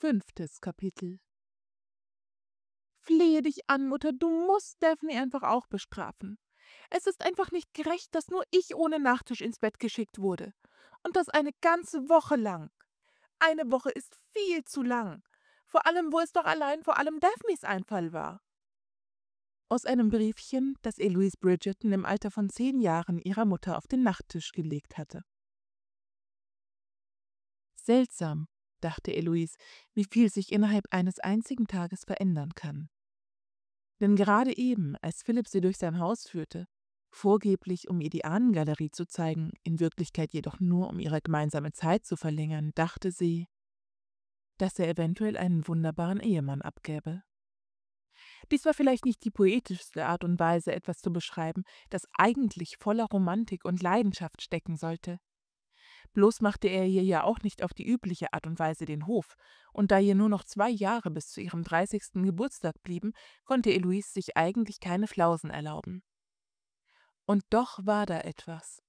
Fünftes Kapitel Flehe dich an, Mutter, du musst Daphne einfach auch bestrafen. Es ist einfach nicht gerecht, dass nur ich ohne Nachtisch ins Bett geschickt wurde. Und das eine ganze Woche lang. Eine Woche ist viel zu lang. Vor allem, wo es doch allein vor allem Daphnes Einfall war. Aus einem Briefchen, das Eloise Bridgerton im Alter von zehn Jahren ihrer Mutter auf den Nachttisch gelegt hatte. Seltsam, dachte Eloise, wie viel sich innerhalb eines einzigen Tages verändern kann. Denn gerade eben, als Philipp sie durch sein Haus führte, vorgeblich um ihr die Ahnengalerie zu zeigen, in Wirklichkeit jedoch nur um ihre gemeinsame Zeit zu verlängern, dachte sie, dass er eventuell einen wunderbaren Ehemann abgäbe. Dies war vielleicht nicht die poetischste Art und Weise, etwas zu beschreiben, das eigentlich voller Romantik und Leidenschaft stecken sollte, Bloß machte er ihr ja auch nicht auf die übliche Art und Weise den Hof, und da ihr nur noch zwei Jahre bis zu ihrem 30. Geburtstag blieben, konnte Eloise sich eigentlich keine Flausen erlauben. Und doch war da etwas.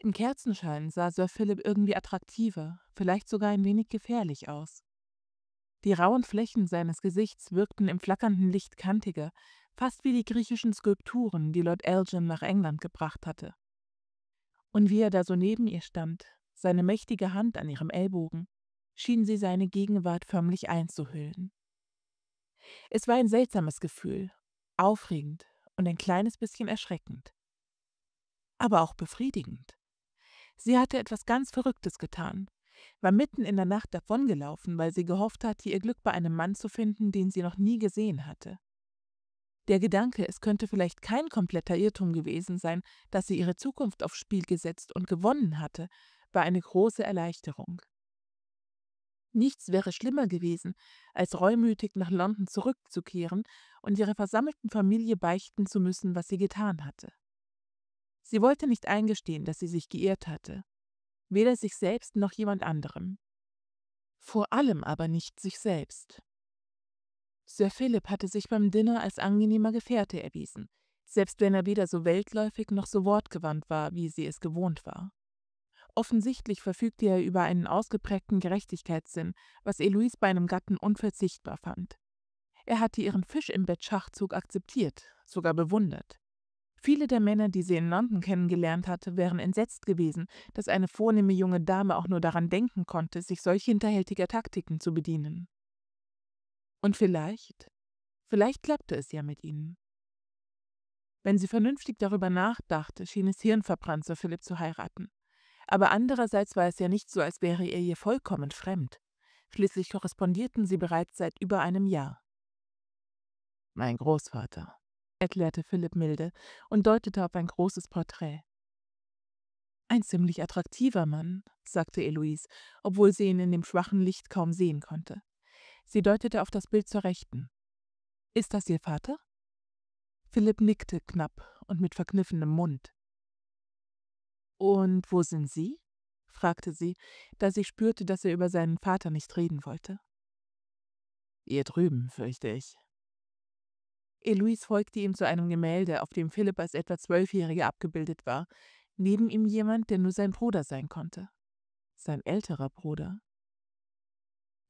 Im Kerzenschein sah Sir Philip irgendwie attraktiver, vielleicht sogar ein wenig gefährlich aus. Die rauen Flächen seines Gesichts wirkten im flackernden Licht kantiger, fast wie die griechischen Skulpturen, die Lord Elgin nach England gebracht hatte. Und wie er da so neben ihr stand, seine mächtige Hand an ihrem Ellbogen, schien sie seine Gegenwart förmlich einzuhüllen. Es war ein seltsames Gefühl, aufregend und ein kleines bisschen erschreckend. Aber auch befriedigend. Sie hatte etwas ganz Verrücktes getan, war mitten in der Nacht davongelaufen, weil sie gehofft hatte, ihr Glück bei einem Mann zu finden, den sie noch nie gesehen hatte. Der Gedanke, es könnte vielleicht kein kompletter Irrtum gewesen sein, dass sie ihre Zukunft aufs Spiel gesetzt und gewonnen hatte, war eine große Erleichterung. Nichts wäre schlimmer gewesen, als reumütig nach London zurückzukehren und ihrer versammelten Familie beichten zu müssen, was sie getan hatte. Sie wollte nicht eingestehen, dass sie sich geirrt hatte, weder sich selbst noch jemand anderem. Vor allem aber nicht sich selbst. Sir Philip hatte sich beim Dinner als angenehmer Gefährte erwiesen, selbst wenn er weder so weltläufig noch so wortgewandt war, wie sie es gewohnt war. Offensichtlich verfügte er über einen ausgeprägten Gerechtigkeitssinn, was Eloise bei einem Gatten unverzichtbar fand. Er hatte ihren Fisch im Bett Schachzug akzeptiert, sogar bewundert. Viele der Männer, die sie in London kennengelernt hatte, wären entsetzt gewesen, dass eine vornehme junge Dame auch nur daran denken konnte, sich solch hinterhältiger Taktiken zu bedienen. Und vielleicht, vielleicht klappte es ja mit ihnen. Wenn sie vernünftig darüber nachdachte, schien es hirnverbrannt, Sir Philipp zu heiraten. Aber andererseits war es ja nicht so, als wäre er ihr vollkommen fremd. Schließlich korrespondierten sie bereits seit über einem Jahr. Mein Großvater, erklärte Philipp milde und deutete auf ein großes Porträt. Ein ziemlich attraktiver Mann, sagte Eloise, obwohl sie ihn in dem schwachen Licht kaum sehen konnte. Sie deutete auf das Bild zur Rechten. Ist das Ihr Vater? Philipp nickte knapp und mit verkniffenem Mund. Und wo sind Sie? fragte sie, da sie spürte, dass er über seinen Vater nicht reden wollte. Ihr drüben, fürchte ich. Eloise folgte ihm zu einem Gemälde, auf dem Philipp als etwa Zwölfjähriger abgebildet war, neben ihm jemand, der nur sein Bruder sein konnte. Sein älterer Bruder.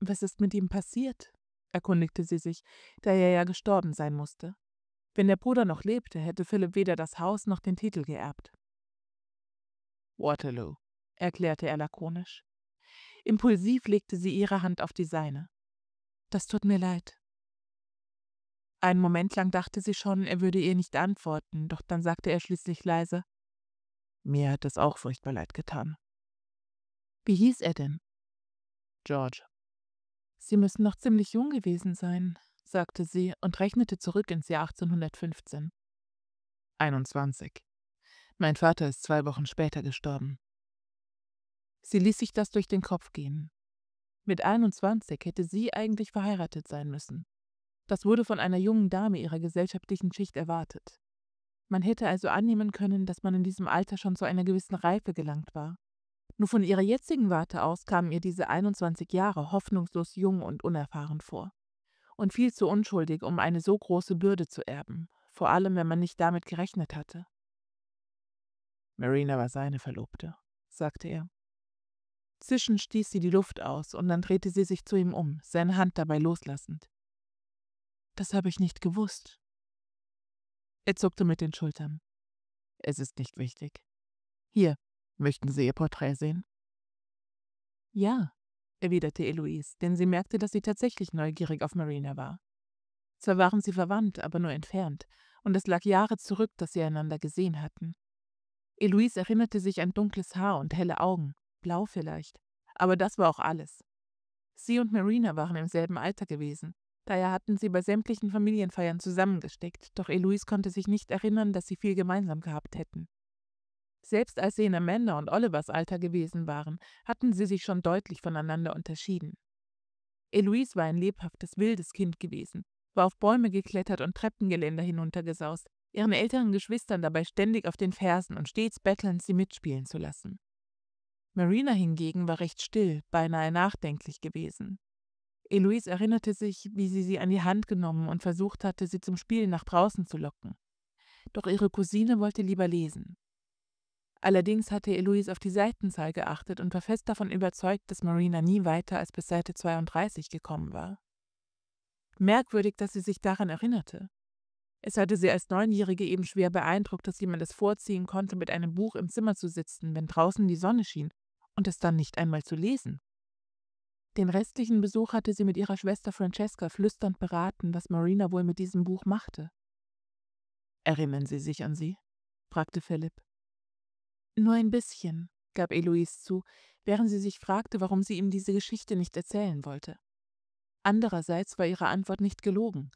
Was ist mit ihm passiert? erkundigte sie sich, da er ja gestorben sein musste. Wenn der Bruder noch lebte, hätte Philipp weder das Haus noch den Titel geerbt. Waterloo, erklärte er lakonisch. Impulsiv legte sie ihre Hand auf die seine. Das tut mir leid. Einen Moment lang dachte sie schon, er würde ihr nicht antworten, doch dann sagte er schließlich leise Mir hat es auch furchtbar leid getan. Wie hieß er denn? George. Sie müssen noch ziemlich jung gewesen sein, sagte sie und rechnete zurück ins Jahr 1815. 21. Mein Vater ist zwei Wochen später gestorben. Sie ließ sich das durch den Kopf gehen. Mit 21 hätte sie eigentlich verheiratet sein müssen. Das wurde von einer jungen Dame ihrer gesellschaftlichen Schicht erwartet. Man hätte also annehmen können, dass man in diesem Alter schon zu einer gewissen Reife gelangt war. Nur von ihrer jetzigen Warte aus kamen ihr diese 21 Jahre hoffnungslos jung und unerfahren vor. Und viel zu unschuldig, um eine so große Bürde zu erben, vor allem wenn man nicht damit gerechnet hatte. Marina war seine Verlobte, sagte er. Zischend stieß sie die Luft aus und dann drehte sie sich zu ihm um, seine Hand dabei loslassend. Das habe ich nicht gewusst. Er zuckte mit den Schultern. Es ist nicht wichtig. Hier, Möchten Sie Ihr Porträt sehen? Ja, erwiderte Eloise, denn sie merkte, dass sie tatsächlich neugierig auf Marina war. Zwar waren sie verwandt, aber nur entfernt, und es lag Jahre zurück, dass sie einander gesehen hatten. Eloise erinnerte sich an dunkles Haar und helle Augen, blau vielleicht, aber das war auch alles. Sie und Marina waren im selben Alter gewesen, daher hatten sie bei sämtlichen Familienfeiern zusammengesteckt, doch Eloise konnte sich nicht erinnern, dass sie viel gemeinsam gehabt hätten. Selbst als sie in Amanda und Olivers Alter gewesen waren, hatten sie sich schon deutlich voneinander unterschieden. Eloise war ein lebhaftes, wildes Kind gewesen, war auf Bäume geklettert und Treppengeländer hinuntergesaust, ihren älteren Geschwistern dabei ständig auf den Fersen und stets bettelnd, sie mitspielen zu lassen. Marina hingegen war recht still, beinahe nachdenklich gewesen. Eloise erinnerte sich, wie sie sie an die Hand genommen und versucht hatte, sie zum Spielen nach draußen zu locken. Doch ihre Cousine wollte lieber lesen. Allerdings hatte Eloise auf die Seitenzahl geachtet und war fest davon überzeugt, dass Marina nie weiter als bis Seite 32 gekommen war. Merkwürdig, dass sie sich daran erinnerte. Es hatte sie als Neunjährige eben schwer beeindruckt, dass jemand es vorziehen konnte, mit einem Buch im Zimmer zu sitzen, wenn draußen die Sonne schien, und es dann nicht einmal zu lesen. Den restlichen Besuch hatte sie mit ihrer Schwester Francesca flüsternd beraten, was Marina wohl mit diesem Buch machte. Erinnern Sie sich an sie? fragte Philipp. Nur ein bisschen, gab Eloise zu, während sie sich fragte, warum sie ihm diese Geschichte nicht erzählen wollte. Andererseits war ihre Antwort nicht gelogen.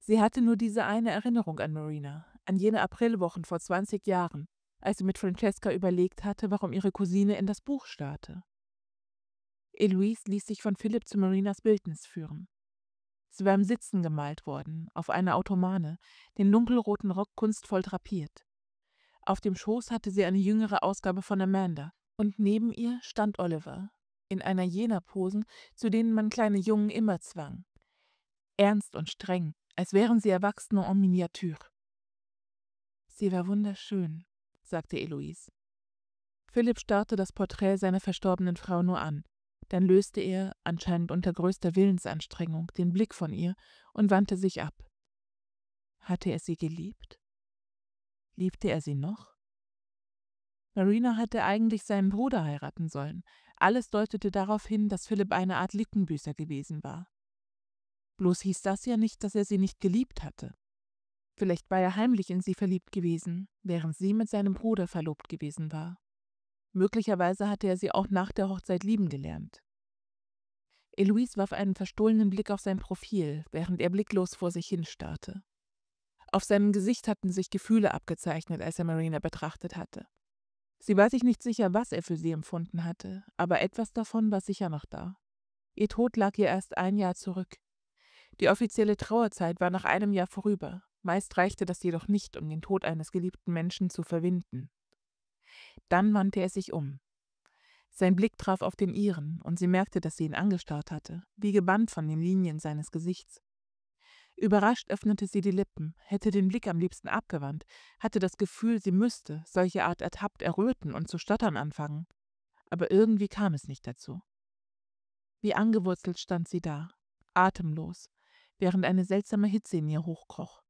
Sie hatte nur diese eine Erinnerung an Marina, an jene Aprilwochen vor 20 Jahren, als sie mit Francesca überlegt hatte, warum ihre Cousine in das Buch starrte. Eloise ließ sich von Philipp zu Marinas Bildnis führen. Sie war im Sitzen gemalt worden, auf einer Automane, den dunkelroten Rock kunstvoll drapiert. Auf dem Schoß hatte sie eine jüngere Ausgabe von Amanda und neben ihr stand Oliver, in einer jener Posen, zu denen man kleine Jungen immer zwang. Ernst und streng, als wären sie Erwachsene en Miniature. Sie war wunderschön, sagte Eloise. Philipp starrte das Porträt seiner verstorbenen Frau nur an. Dann löste er, anscheinend unter größter Willensanstrengung, den Blick von ihr und wandte sich ab. Hatte er sie geliebt? Liebte er sie noch? Marina hatte eigentlich seinen Bruder heiraten sollen. Alles deutete darauf hin, dass Philipp eine Art Lückenbüßer gewesen war. Bloß hieß das ja nicht, dass er sie nicht geliebt hatte. Vielleicht war er heimlich in sie verliebt gewesen, während sie mit seinem Bruder verlobt gewesen war. Möglicherweise hatte er sie auch nach der Hochzeit lieben gelernt. Eloise warf einen verstohlenen Blick auf sein Profil, während er blicklos vor sich hinstarrte. Auf seinem Gesicht hatten sich Gefühle abgezeichnet, als er Marina betrachtet hatte. Sie war sich nicht sicher, was er für sie empfunden hatte, aber etwas davon war sicher noch da. Ihr Tod lag ihr erst ein Jahr zurück. Die offizielle Trauerzeit war nach einem Jahr vorüber, meist reichte das jedoch nicht, um den Tod eines geliebten Menschen zu verwinden. Dann wandte er sich um. Sein Blick traf auf den ihren, und sie merkte, dass sie ihn angestarrt hatte, wie gebannt von den Linien seines Gesichts. Überrascht öffnete sie die Lippen, hätte den Blick am liebsten abgewandt, hatte das Gefühl, sie müsste, solche Art ertappt, erröten und zu stottern anfangen. Aber irgendwie kam es nicht dazu. Wie angewurzelt stand sie da, atemlos, während eine seltsame Hitze in ihr hochkroch.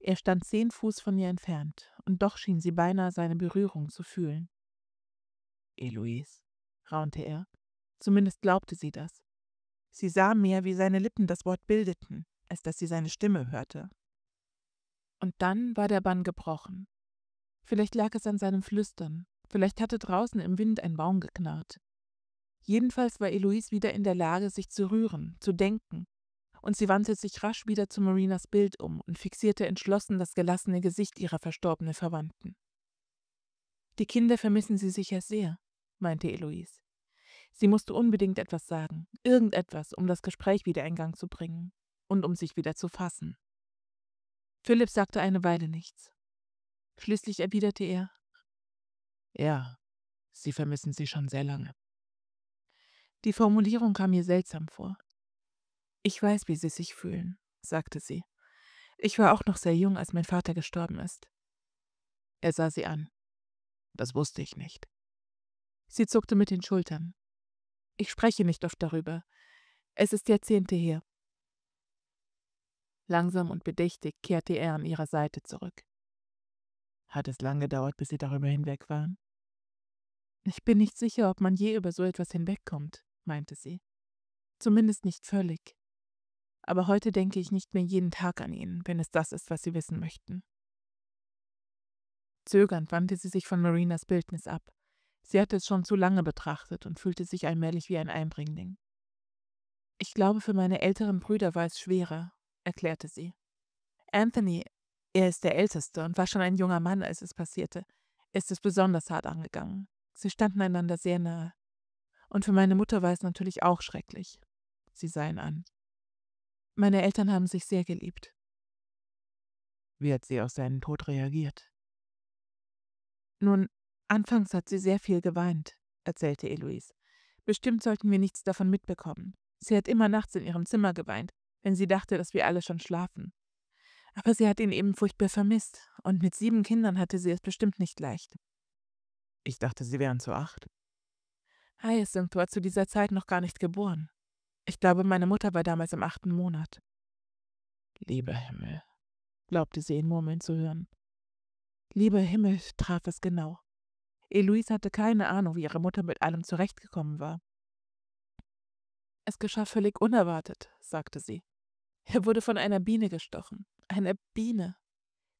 Er stand zehn Fuß von ihr entfernt, und doch schien sie beinahe seine Berührung zu fühlen. Eloise, raunte er, zumindest glaubte sie das. Sie sah mehr, wie seine Lippen das Wort bildeten, als dass sie seine Stimme hörte. Und dann war der Bann gebrochen. Vielleicht lag es an seinem Flüstern, vielleicht hatte draußen im Wind ein Baum geknarrt. Jedenfalls war Eloise wieder in der Lage, sich zu rühren, zu denken, und sie wandte sich rasch wieder zu Marinas Bild um und fixierte entschlossen das gelassene Gesicht ihrer verstorbenen Verwandten. Die Kinder vermissen sie sicher sehr, meinte Eloise. Sie musste unbedingt etwas sagen, irgendetwas, um das Gespräch wieder in Gang zu bringen und um sich wieder zu fassen. Philipp sagte eine Weile nichts. Schließlich erwiderte er Ja, Sie vermissen sie schon sehr lange. Die Formulierung kam mir seltsam vor. Ich weiß, wie Sie sich fühlen, sagte sie. Ich war auch noch sehr jung, als mein Vater gestorben ist. Er sah sie an. Das wusste ich nicht. Sie zuckte mit den Schultern. Ich spreche nicht oft darüber. Es ist Jahrzehnte her. Langsam und bedächtig kehrte er an ihrer Seite zurück. Hat es lang gedauert, bis Sie darüber hinweg waren? Ich bin nicht sicher, ob man je über so etwas hinwegkommt, meinte sie. Zumindest nicht völlig. Aber heute denke ich nicht mehr jeden Tag an ihn, wenn es das ist, was Sie wissen möchten. Zögernd wandte sie sich von Marinas Bildnis ab. Sie hatte es schon zu lange betrachtet und fühlte sich allmählich wie ein Einbringling. Ich glaube, für meine älteren Brüder war es schwerer, erklärte sie. Anthony, er ist der Älteste und war schon ein junger Mann, als es passierte, ist es besonders hart angegangen. Sie standen einander sehr nahe. Und für meine Mutter war es natürlich auch schrecklich. Sie sah ihn an. Meine Eltern haben sich sehr geliebt. Wie hat sie auf seinen Tod reagiert? Nun, Anfangs hat sie sehr viel geweint, erzählte Eloise. Bestimmt sollten wir nichts davon mitbekommen. Sie hat immer nachts in ihrem Zimmer geweint, wenn sie dachte, dass wir alle schon schlafen. Aber sie hat ihn eben furchtbar vermisst, und mit sieben Kindern hatte sie es bestimmt nicht leicht. Ich dachte, sie wären zu acht. Hyacinth war zu dieser Zeit noch gar nicht geboren. Ich glaube, meine Mutter war damals im achten Monat. Lieber Himmel, glaubte sie ihn murmeln zu hören. Lieber Himmel traf es genau. Eloise hatte keine Ahnung, wie ihre Mutter mit allem zurechtgekommen war. Es geschah völlig unerwartet, sagte sie. Er wurde von einer Biene gestochen. Eine Biene.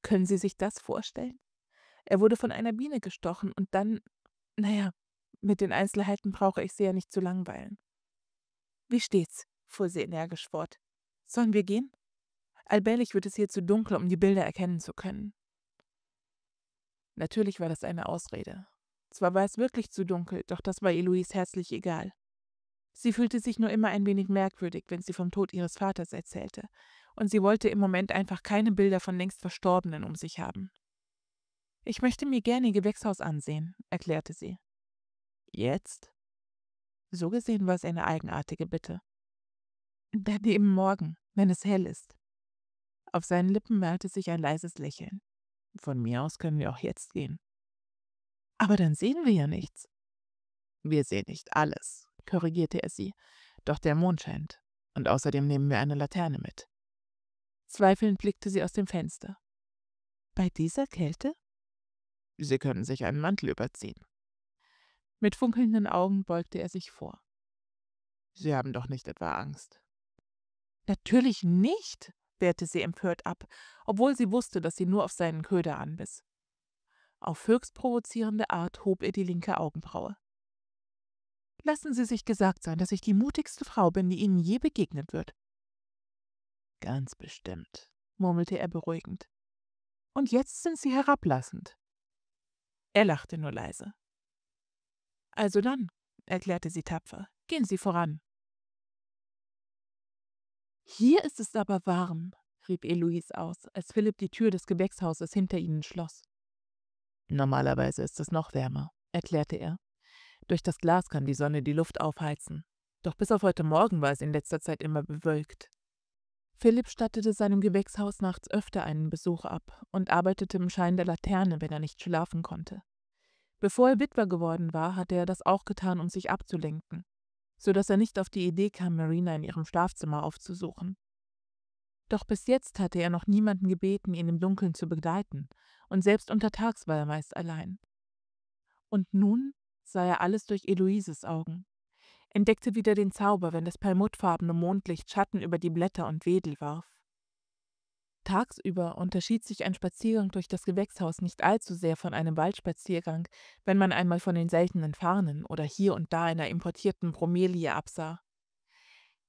Können Sie sich das vorstellen? Er wurde von einer Biene gestochen und dann, naja, mit den Einzelheiten brauche ich Sie ja nicht zu langweilen. Wie steht's? fuhr sie energisch fort. Sollen wir gehen? Allmählich wird es hier zu dunkel, um die Bilder erkennen zu können. Natürlich war das eine Ausrede, zwar war es wirklich zu dunkel, doch das war Eloise herzlich egal. Sie fühlte sich nur immer ein wenig merkwürdig, wenn sie vom Tod ihres Vaters erzählte, und sie wollte im Moment einfach keine Bilder von längst Verstorbenen um sich haben. Ich möchte mir gerne ihr Gewächshaus ansehen, erklärte sie. Jetzt? So gesehen war es eine eigenartige Bitte. Dann eben morgen, wenn es hell ist. Auf seinen Lippen malte sich ein leises Lächeln. Von mir aus können wir auch jetzt gehen. Aber dann sehen wir ja nichts. Wir sehen nicht alles, korrigierte er sie. Doch der Mond scheint. Und außerdem nehmen wir eine Laterne mit. Zweifelnd blickte sie aus dem Fenster. Bei dieser Kälte? Sie können sich einen Mantel überziehen. Mit funkelnden Augen beugte er sich vor. Sie haben doch nicht etwa Angst. Natürlich nicht, wehrte sie empört ab, obwohl sie wusste, dass sie nur auf seinen Köder anbiss. Auf höchst provozierende Art hob er die linke Augenbraue. Lassen Sie sich gesagt sein, dass ich die mutigste Frau bin, die Ihnen je begegnet wird. Ganz bestimmt, murmelte er beruhigend. Und jetzt sind Sie herablassend. Er lachte nur leise. Also dann, erklärte sie tapfer, gehen Sie voran. Hier ist es aber warm, rief Eloise aus, als Philipp die Tür des Gewächshauses hinter ihnen schloss. Normalerweise ist es noch wärmer, erklärte er. Durch das Glas kann die Sonne die Luft aufheizen. Doch bis auf heute Morgen war es in letzter Zeit immer bewölkt. Philipp stattete seinem Gewächshaus nachts öfter einen Besuch ab und arbeitete im Schein der Laterne, wenn er nicht schlafen konnte. Bevor er Witwer geworden war, hatte er das auch getan, um sich abzulenken, so dass er nicht auf die Idee kam, Marina in ihrem Schlafzimmer aufzusuchen. Doch bis jetzt hatte er noch niemanden gebeten, ihn im Dunkeln zu begleiten, und selbst untertags war er meist allein. Und nun sah er alles durch Eloises Augen, entdeckte wieder den Zauber, wenn das perlmuttfarbene Mondlicht Schatten über die Blätter und Wedel warf. Tagsüber unterschied sich ein Spaziergang durch das Gewächshaus nicht allzu sehr von einem Waldspaziergang, wenn man einmal von den seltenen Farnen oder hier und da einer importierten Bromelie absah.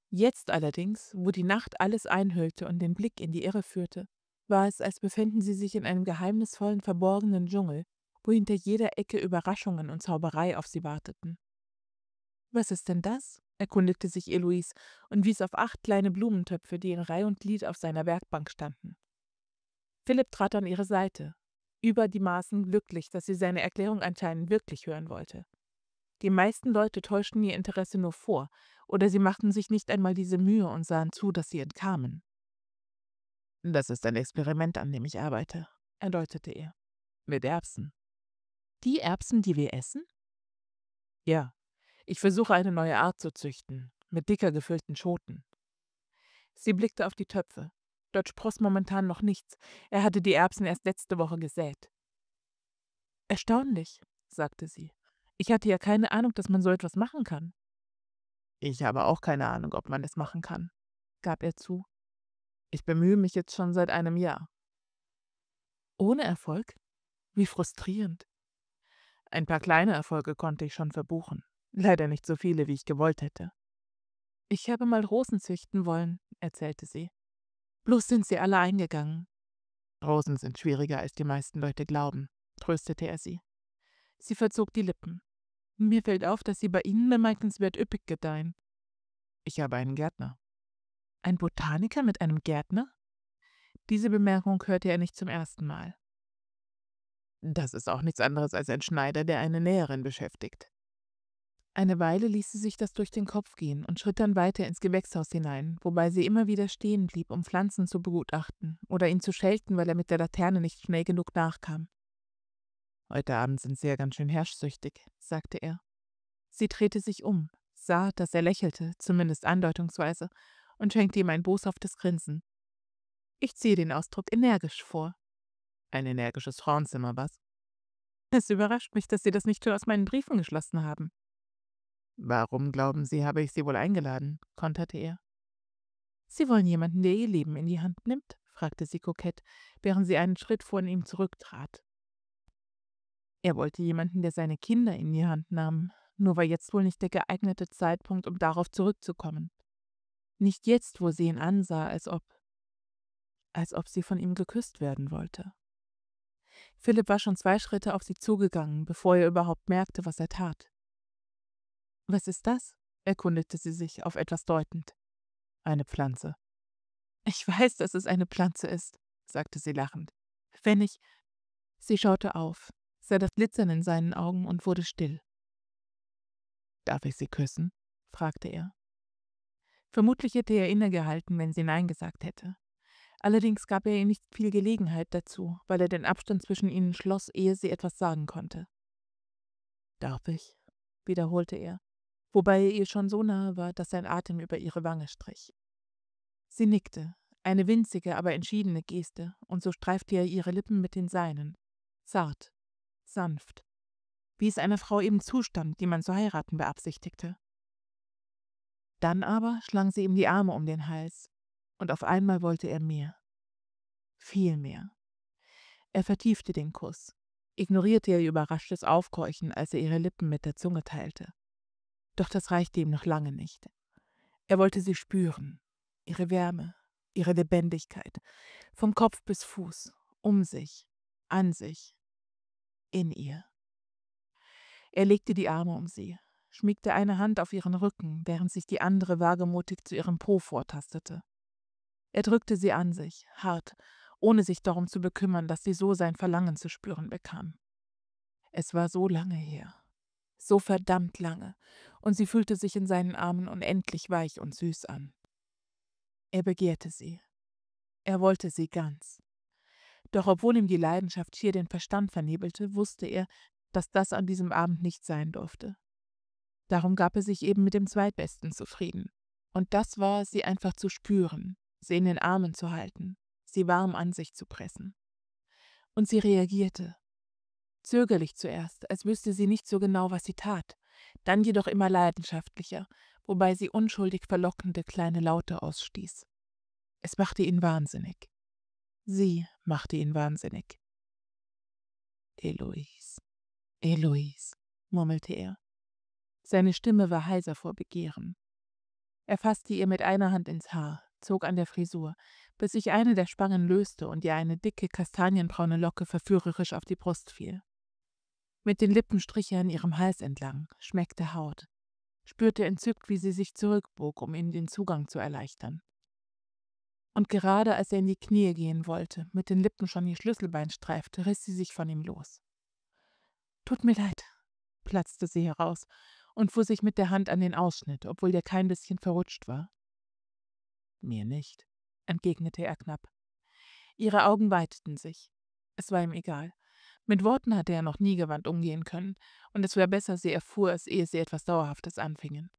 Jetzt allerdings, wo die Nacht alles einhüllte und den Blick in die Irre führte, war es, als befänden sie sich in einem geheimnisvollen, verborgenen Dschungel, wo hinter jeder Ecke Überraschungen und Zauberei auf sie warteten. Was ist denn das? erkundigte sich Eloise und wies auf acht kleine Blumentöpfe, die in Reih und Glied auf seiner Werkbank standen. Philipp trat an ihre Seite, über die Maßen glücklich, dass sie seine Erklärung anscheinend wirklich hören wollte. Die meisten Leute täuschten ihr Interesse nur vor, oder sie machten sich nicht einmal diese Mühe und sahen zu, dass sie entkamen. Das ist ein Experiment, an dem ich arbeite, erläuterte er. Mit Erbsen. Die Erbsen, die wir essen? Ja. Ich versuche eine neue Art zu züchten, mit dicker gefüllten Schoten. Sie blickte auf die Töpfe. Dort spross momentan noch nichts. Er hatte die Erbsen erst letzte Woche gesät. Erstaunlich, sagte sie. Ich hatte ja keine Ahnung, dass man so etwas machen kann. Ich habe auch keine Ahnung, ob man es machen kann, gab er zu. Ich bemühe mich jetzt schon seit einem Jahr. Ohne Erfolg? Wie frustrierend. Ein paar kleine Erfolge konnte ich schon verbuchen, leider nicht so viele, wie ich gewollt hätte. Ich habe mal Rosen züchten wollen, erzählte sie. Bloß sind sie alle eingegangen. Rosen sind schwieriger, als die meisten Leute glauben, tröstete er sie. Sie verzog die Lippen. Mir fällt auf, dass sie bei Ihnen bemerkenswert üppig gedeihen. Ich habe einen Gärtner, ein Botaniker mit einem Gärtner? Diese Bemerkung hörte er nicht zum ersten Mal. Das ist auch nichts anderes als ein Schneider, der eine Näherin beschäftigt. Eine Weile ließ sie sich das durch den Kopf gehen und schritt dann weiter ins Gewächshaus hinein, wobei sie immer wieder stehen blieb, um Pflanzen zu begutachten oder ihn zu schelten, weil er mit der Laterne nicht schnell genug nachkam. Heute Abend sind Sie ja ganz schön herrschsüchtig, sagte er. Sie drehte sich um, sah, dass er lächelte, zumindest andeutungsweise, und schenkte ihm ein boshaftes Grinsen. Ich ziehe den Ausdruck energisch vor. Ein energisches Frauenzimmer, was? Es überrascht mich, dass Sie das nicht schon aus meinen Briefen geschlossen haben. Warum glauben Sie, habe ich Sie wohl eingeladen? konterte er. Sie wollen jemanden, der Ihr Leben in die Hand nimmt? fragte sie kokett, während sie einen Schritt vor ihm zurücktrat. Er wollte jemanden, der seine Kinder in die Hand nahm, nur war jetzt wohl nicht der geeignete Zeitpunkt, um darauf zurückzukommen. Nicht jetzt, wo sie ihn ansah, als ob, als ob sie von ihm geküsst werden wollte. Philipp war schon zwei Schritte auf sie zugegangen, bevor er überhaupt merkte, was er tat. Was ist das? erkundigte sie sich, auf etwas deutend. Eine Pflanze. Ich weiß, dass es eine Pflanze ist, sagte sie lachend. Wenn ich. Sie schaute auf, sah das Glitzern in seinen Augen und wurde still. Darf ich sie küssen? fragte er. Vermutlich hätte er innegehalten, wenn sie Nein gesagt hätte. Allerdings gab er ihr nicht viel Gelegenheit dazu, weil er den Abstand zwischen ihnen schloss, ehe sie etwas sagen konnte. Darf ich? wiederholte er, wobei er ihr schon so nahe war, dass sein Atem über ihre Wange strich. Sie nickte, eine winzige, aber entschiedene Geste, und so streifte er ihre Lippen mit den seinen, zart, sanft, wie es einer Frau eben zustand, die man zu heiraten beabsichtigte. Dann aber schlang sie ihm die Arme um den Hals, und auf einmal wollte er mehr. Viel mehr. Er vertiefte den Kuss, ignorierte ihr überraschtes Aufkeuchen, als er ihre Lippen mit der Zunge teilte. Doch das reichte ihm noch lange nicht. Er wollte sie spüren, ihre Wärme, ihre Lebendigkeit, vom Kopf bis Fuß, um sich, an sich, in ihr. Er legte die Arme um sie, schmiegte eine Hand auf ihren Rücken, während sich die andere wagemutig zu ihrem Po vortastete. Er drückte sie an sich, hart, ohne sich darum zu bekümmern, dass sie so sein Verlangen zu spüren bekam. Es war so lange her. So verdammt lange, und sie fühlte sich in seinen Armen unendlich weich und süß an. Er begehrte sie. Er wollte sie ganz. Doch obwohl ihm die Leidenschaft schier den Verstand vernebelte, wusste er, dass das an diesem Abend nicht sein durfte. Darum gab er sich eben mit dem Zweitbesten zufrieden. Und das war, sie einfach zu spüren, sie in den Armen zu halten, sie warm an sich zu pressen. Und sie reagierte. Zögerlich zuerst, als wüsste sie nicht so genau, was sie tat, dann jedoch immer leidenschaftlicher, wobei sie unschuldig verlockende kleine Laute ausstieß. Es machte ihn wahnsinnig. Sie machte ihn wahnsinnig. Eloise, Eloise, murmelte er. Seine Stimme war heiser vor Begehren. Er fasste ihr mit einer Hand ins Haar, zog an der Frisur, bis sich eine der Spangen löste und ihr eine dicke, kastanienbraune Locke verführerisch auf die Brust fiel. Mit den Lippen strich er an ihrem Hals entlang, schmeckte Haut, spürte entzückt, wie sie sich zurückbog, um ihm den Zugang zu erleichtern. Und gerade als er in die Knie gehen wollte, mit den Lippen schon ihr Schlüsselbein streifte, riss sie sich von ihm los. Tut mir leid, platzte sie heraus und fuhr sich mit der Hand an den Ausschnitt, obwohl der kein bisschen verrutscht war. Mir nicht, entgegnete er knapp. Ihre Augen weiteten sich. Es war ihm egal. Mit Worten hatte er noch nie gewandt umgehen können, und es wäre besser, sie erfuhr es, ehe sie etwas Dauerhaftes anfingen.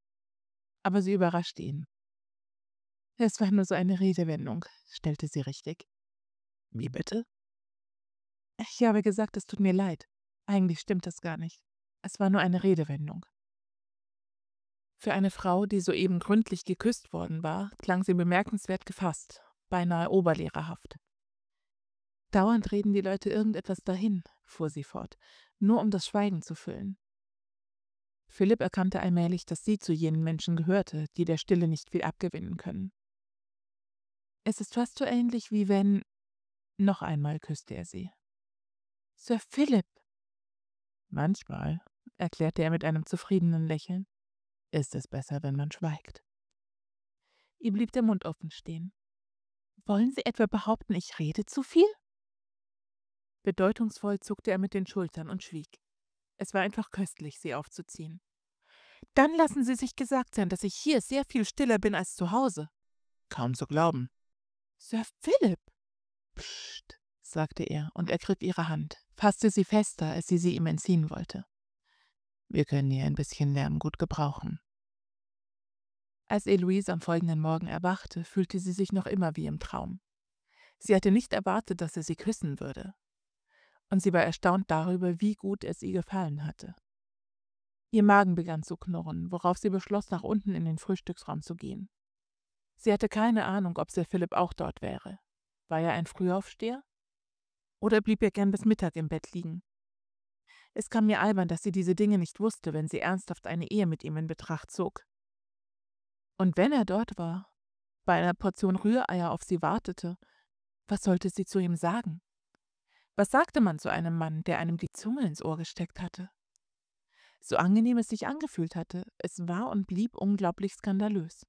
Aber sie überraschte ihn. Es war nur so eine Redewendung, stellte sie richtig. Wie bitte? Ich habe gesagt, es tut mir leid. Eigentlich stimmt das gar nicht. Es war nur eine Redewendung. Für eine Frau, die soeben gründlich geküsst worden war, klang sie bemerkenswert gefasst, beinahe oberlehrerhaft. Dauernd reden die Leute irgendetwas dahin, fuhr sie fort, nur um das Schweigen zu füllen. Philipp erkannte allmählich, dass sie zu jenen Menschen gehörte, die der Stille nicht viel abgewinnen können. Es ist fast so ähnlich wie wenn. Noch einmal küsste er sie. Sir Philipp! Manchmal, erklärte er mit einem zufriedenen Lächeln ist es besser, wenn man schweigt. Ihr blieb der Mund offen stehen. Wollen Sie etwa behaupten, ich rede zu viel? Bedeutungsvoll zuckte er mit den Schultern und schwieg. Es war einfach köstlich, sie aufzuziehen. Dann lassen Sie sich gesagt sein, dass ich hier sehr viel stiller bin als zu Hause. Kaum zu glauben. Sir Philip. Psst, sagte er und ergriff ihre Hand, fasste sie fester, als sie sie ihm entziehen wollte. Wir können hier ein bisschen Lärm gut gebrauchen. Als Eloise am folgenden Morgen erwachte, fühlte sie sich noch immer wie im Traum. Sie hatte nicht erwartet, dass er sie küssen würde. Und sie war erstaunt darüber, wie gut es ihr gefallen hatte. Ihr Magen begann zu knurren, worauf sie beschloss, nach unten in den Frühstücksraum zu gehen. Sie hatte keine Ahnung, ob Sir Philipp auch dort wäre. War er ein Frühaufsteher? Oder blieb er gern bis Mittag im Bett liegen? Es kam mir albern, dass sie diese Dinge nicht wusste, wenn sie ernsthaft eine Ehe mit ihm in Betracht zog. Und wenn er dort war, bei einer Portion Rühreier auf sie wartete, was sollte sie zu ihm sagen? Was sagte man zu einem Mann, der einem die Zunge ins Ohr gesteckt hatte? So angenehm es sich angefühlt hatte, es war und blieb unglaublich skandalös.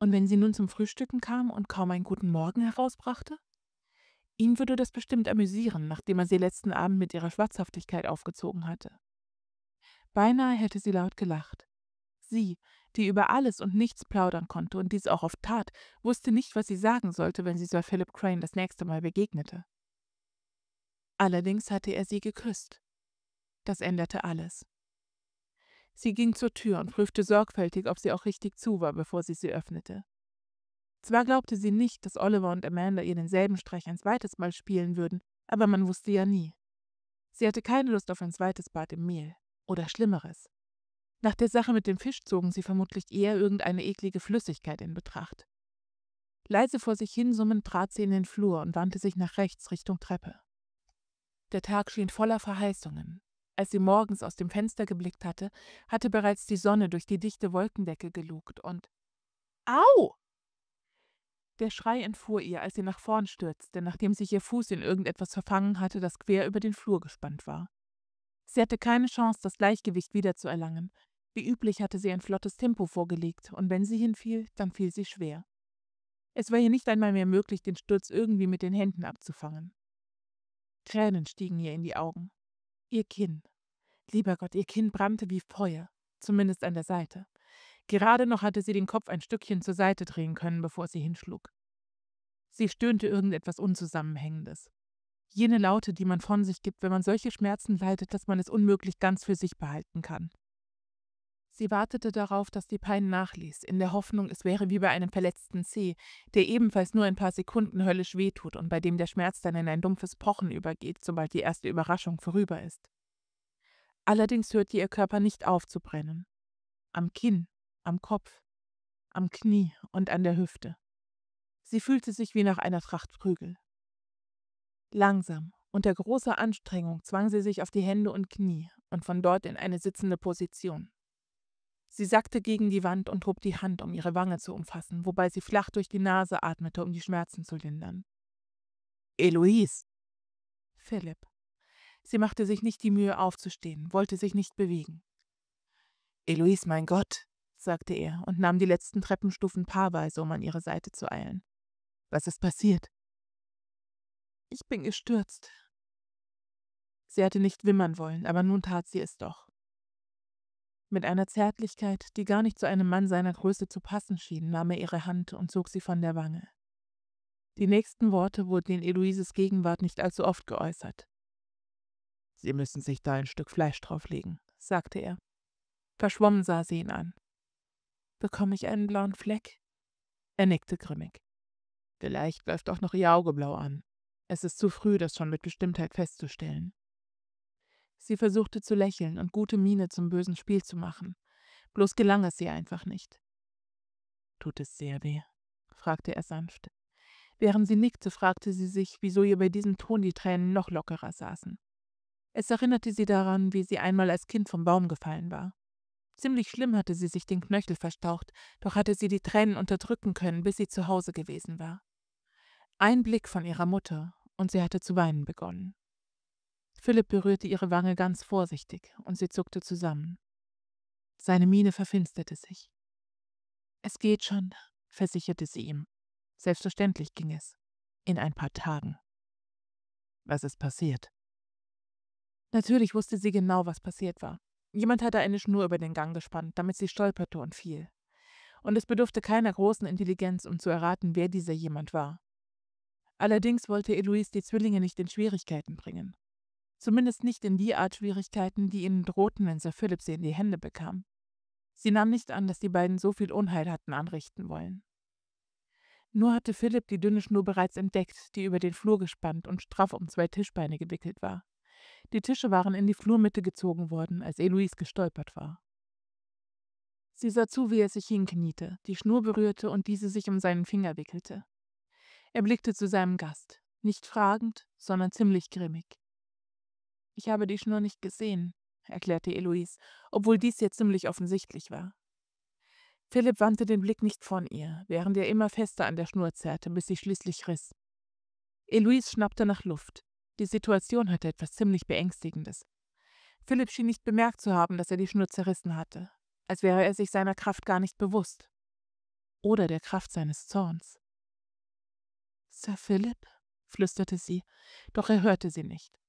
Und wenn sie nun zum Frühstücken kam und kaum einen guten Morgen herausbrachte? Ihn würde das bestimmt amüsieren, nachdem er sie letzten Abend mit ihrer Schwarzhaftigkeit aufgezogen hatte. Beinahe hätte sie laut gelacht. Sie, die über alles und nichts plaudern konnte und dies auch oft tat, wusste nicht, was sie sagen sollte, wenn sie Sir Philip Crane das nächste Mal begegnete. Allerdings hatte er sie geküsst. Das änderte alles. Sie ging zur Tür und prüfte sorgfältig, ob sie auch richtig zu war, bevor sie sie öffnete. Zwar glaubte sie nicht, dass Oliver und Amanda ihr denselben Streich ein zweites Mal spielen würden, aber man wusste ja nie. Sie hatte keine Lust auf ein zweites Bad im Mehl. Oder Schlimmeres. Nach der Sache mit dem Fisch zogen sie vermutlich eher irgendeine eklige Flüssigkeit in Betracht. Leise vor sich hin summend trat sie in den Flur und wandte sich nach rechts Richtung Treppe. Der Tag schien voller Verheißungen. Als sie morgens aus dem Fenster geblickt hatte, hatte bereits die Sonne durch die dichte Wolkendecke gelugt und Au! Der Schrei entfuhr ihr, als sie nach vorn stürzte, nachdem sich ihr Fuß in irgendetwas verfangen hatte, das quer über den Flur gespannt war. Sie hatte keine Chance, das Gleichgewicht wiederzuerlangen. Wie üblich hatte sie ein flottes Tempo vorgelegt, und wenn sie hinfiel, dann fiel sie schwer. Es war ihr nicht einmal mehr möglich, den Sturz irgendwie mit den Händen abzufangen. Tränen stiegen ihr in die Augen. Ihr Kinn. Lieber Gott, ihr Kinn brannte wie Feuer, zumindest an der Seite. Gerade noch hatte sie den Kopf ein Stückchen zur Seite drehen können, bevor sie hinschlug. Sie stöhnte irgendetwas Unzusammenhängendes. Jene Laute, die man von sich gibt, wenn man solche Schmerzen leidet, dass man es unmöglich ganz für sich behalten kann. Sie wartete darauf, dass die Pein nachließ, in der Hoffnung, es wäre wie bei einem verletzten Zeh, der ebenfalls nur ein paar Sekunden höllisch wehtut und bei dem der Schmerz dann in ein dumpfes Pochen übergeht, sobald die erste Überraschung vorüber ist. Allerdings hörte ihr Körper nicht auf zu brennen. Am Kinn am Kopf, am Knie und an der Hüfte. Sie fühlte sich wie nach einer Tracht Prügel. Langsam, unter großer Anstrengung, zwang sie sich auf die Hände und Knie und von dort in eine sitzende Position. Sie sackte gegen die Wand und hob die Hand, um ihre Wange zu umfassen, wobei sie flach durch die Nase atmete, um die Schmerzen zu lindern. Eloise! Philipp. Sie machte sich nicht die Mühe aufzustehen, wollte sich nicht bewegen. Eloise, mein Gott! sagte er und nahm die letzten Treppenstufen paarweise, um an ihre Seite zu eilen. Was ist passiert? Ich bin gestürzt. Sie hatte nicht wimmern wollen, aber nun tat sie es doch. Mit einer Zärtlichkeit, die gar nicht zu einem Mann seiner Größe zu passen schien, nahm er ihre Hand und zog sie von der Wange. Die nächsten Worte wurden in Eloises Gegenwart nicht allzu oft geäußert. Sie müssen sich da ein Stück Fleisch drauflegen, sagte er. Verschwommen sah sie ihn an. Bekomme ich einen blauen Fleck? Er nickte grimmig. Vielleicht läuft auch noch ihr Auge blau an. Es ist zu früh, das schon mit Bestimmtheit festzustellen. Sie versuchte zu lächeln und gute Miene zum bösen Spiel zu machen. Bloß gelang es ihr einfach nicht. Tut es sehr weh? fragte er sanft. Während sie nickte, fragte sie sich, wieso ihr bei diesem Ton die Tränen noch lockerer saßen. Es erinnerte sie daran, wie sie einmal als Kind vom Baum gefallen war. Ziemlich schlimm hatte sie sich den Knöchel verstaucht, doch hatte sie die Tränen unterdrücken können, bis sie zu Hause gewesen war. Ein Blick von ihrer Mutter, und sie hatte zu weinen begonnen. Philipp berührte ihre Wange ganz vorsichtig, und sie zuckte zusammen. Seine Miene verfinsterte sich. Es geht schon, versicherte sie ihm. Selbstverständlich ging es. In ein paar Tagen. Was ist passiert? Natürlich wusste sie genau, was passiert war. Jemand hatte eine Schnur über den Gang gespannt, damit sie stolperte und fiel. Und es bedurfte keiner großen Intelligenz, um zu erraten, wer dieser jemand war. Allerdings wollte Eloise die Zwillinge nicht in Schwierigkeiten bringen. Zumindest nicht in die Art Schwierigkeiten, die ihnen drohten, wenn Sir Philip sie in die Hände bekam. Sie nahm nicht an, dass die beiden so viel Unheil hatten anrichten wollen. Nur hatte Philipp die dünne Schnur bereits entdeckt, die über den Flur gespannt und straff um zwei Tischbeine gewickelt war. Die Tische waren in die Flurmitte gezogen worden, als Eloise gestolpert war. Sie sah zu, wie er sich hinkniete, die Schnur berührte und diese sich um seinen Finger wickelte. Er blickte zu seinem Gast, nicht fragend, sondern ziemlich grimmig. Ich habe die Schnur nicht gesehen, erklärte Eloise, obwohl dies jetzt ziemlich offensichtlich war. Philipp wandte den Blick nicht von ihr, während er immer fester an der Schnur zerrte, bis sie schließlich riss. Eloise schnappte nach Luft. Die Situation hatte etwas ziemlich Beängstigendes. Philipp schien nicht bemerkt zu haben, dass er die Schnur zerrissen hatte, als wäre er sich seiner Kraft gar nicht bewusst. Oder der Kraft seines Zorns. Sir Philipp, flüsterte sie, doch er hörte sie nicht.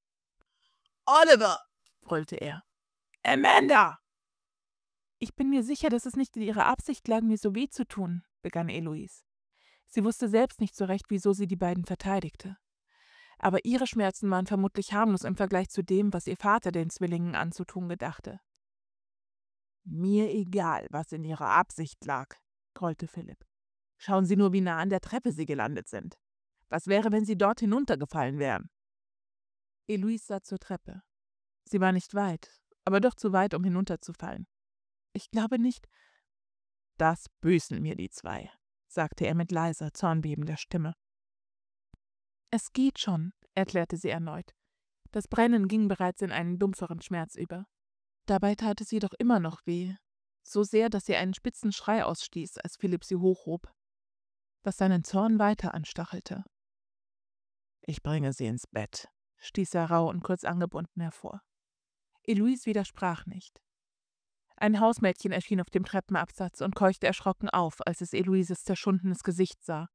Oliver, brüllte er. Amanda! Ich bin mir sicher, dass es nicht in ihrer Absicht lag, mir so weh zu tun, begann Eloise. Sie wusste selbst nicht so recht, wieso sie die beiden verteidigte aber ihre Schmerzen waren vermutlich harmlos im Vergleich zu dem, was ihr Vater den Zwillingen anzutun gedachte. Mir egal, was in ihrer Absicht lag, grollte Philipp. Schauen Sie nur, wie nah an der Treppe Sie gelandet sind. Was wäre, wenn Sie dort hinuntergefallen wären? Eloise sah zur Treppe. Sie war nicht weit, aber doch zu weit, um hinunterzufallen. Ich glaube nicht. Das büßen mir die zwei, sagte er mit leiser, zornbebender Stimme. Es geht schon, erklärte sie erneut. Das Brennen ging bereits in einen dumpferen Schmerz über. Dabei tat es jedoch immer noch weh, so sehr, dass sie einen spitzen Schrei ausstieß, als Philipp sie hochhob, was seinen Zorn weiter anstachelte. Ich bringe sie ins Bett, stieß er rau und kurz angebunden hervor. Eloise widersprach nicht. Ein Hausmädchen erschien auf dem Treppenabsatz und keuchte erschrocken auf, als es Eloises zerschundenes Gesicht sah.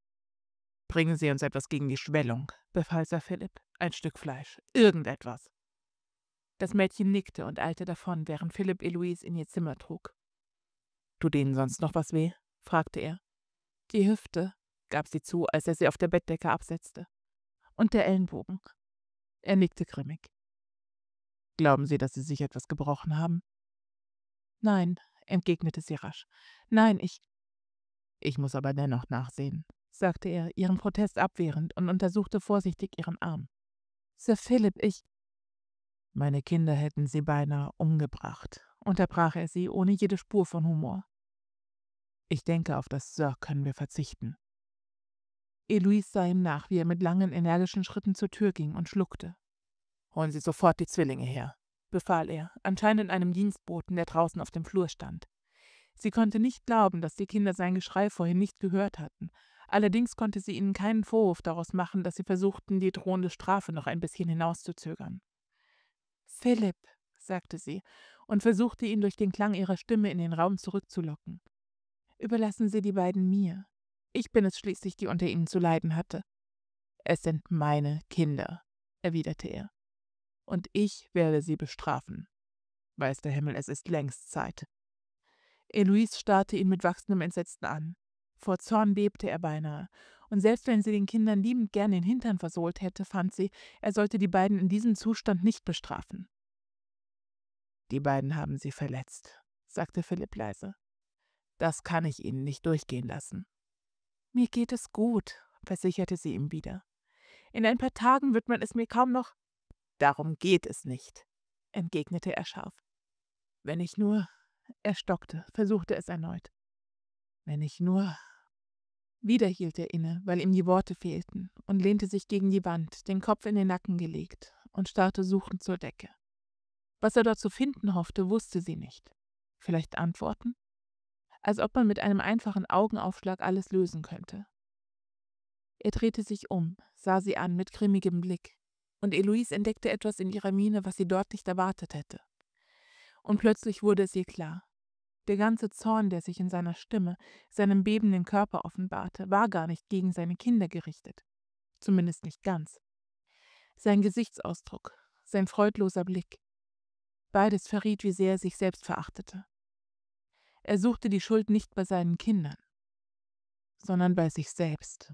Bringen Sie uns etwas gegen die Schwellung, befahl Sir Philipp. Ein Stück Fleisch, irgendetwas. Das Mädchen nickte und eilte davon, während Philipp Eloise in ihr Zimmer trug. Tut Ihnen sonst noch was weh? fragte er. Die Hüfte, gab sie zu, als er sie auf der Bettdecke absetzte. Und der Ellenbogen. Er nickte grimmig. Glauben Sie, dass Sie sich etwas gebrochen haben? Nein, entgegnete sie rasch. Nein, ich. Ich muss aber dennoch nachsehen, sagte er, ihren Protest abwehrend und untersuchte vorsichtig ihren Arm. Sir Philip, ich. Meine Kinder hätten sie beinahe umgebracht, unterbrach er sie ohne jede Spur von Humor. Ich denke, auf das Sir können wir verzichten. Eloise sah ihm nach, wie er mit langen, energischen Schritten zur Tür ging und schluckte. Holen Sie sofort die Zwillinge her, befahl er, anscheinend einem Dienstboten, der draußen auf dem Flur stand. Sie konnte nicht glauben, dass die Kinder sein Geschrei vorhin nicht gehört hatten, Allerdings konnte sie ihnen keinen Vorwurf daraus machen, dass sie versuchten, die drohende Strafe noch ein bisschen hinauszuzögern. Philipp, sagte sie und versuchte ihn durch den Klang ihrer Stimme in den Raum zurückzulocken. Überlassen Sie die beiden mir. Ich bin es schließlich, die unter ihnen zu leiden hatte. Es sind meine Kinder, erwiderte er. Und ich werde sie bestrafen. Weiß der Himmel, es ist längst Zeit. Eloise starrte ihn mit wachsendem Entsetzen an. Vor Zorn bebte er beinahe. Und selbst wenn sie den Kindern liebend gern den Hintern versohlt hätte, fand sie, er sollte die beiden in diesem Zustand nicht bestrafen. Die beiden haben sie verletzt, sagte Philipp leise. Das kann ich ihnen nicht durchgehen lassen. Mir geht es gut, versicherte sie ihm wieder. In ein paar Tagen wird man es mir kaum noch. Darum geht es nicht, entgegnete er scharf. Wenn ich nur. Er stockte, versuchte es erneut. Wenn ich nur. Wieder hielt er inne, weil ihm die Worte fehlten, und lehnte sich gegen die Wand, den Kopf in den Nacken gelegt, und starrte suchend zur Decke. Was er dort zu finden hoffte, wusste sie nicht. Vielleicht Antworten? Als ob man mit einem einfachen Augenaufschlag alles lösen könnte. Er drehte sich um, sah sie an mit grimmigem Blick, und Eloise entdeckte etwas in ihrer Miene, was sie dort nicht erwartet hätte. Und plötzlich wurde es ihr klar. Der ganze Zorn, der sich in seiner Stimme, seinem bebenden Körper offenbarte, war gar nicht gegen seine Kinder gerichtet. Zumindest nicht ganz. Sein Gesichtsausdruck, sein freudloser Blick. Beides verriet, wie sehr er sich selbst verachtete. Er suchte die Schuld nicht bei seinen Kindern, sondern bei sich selbst.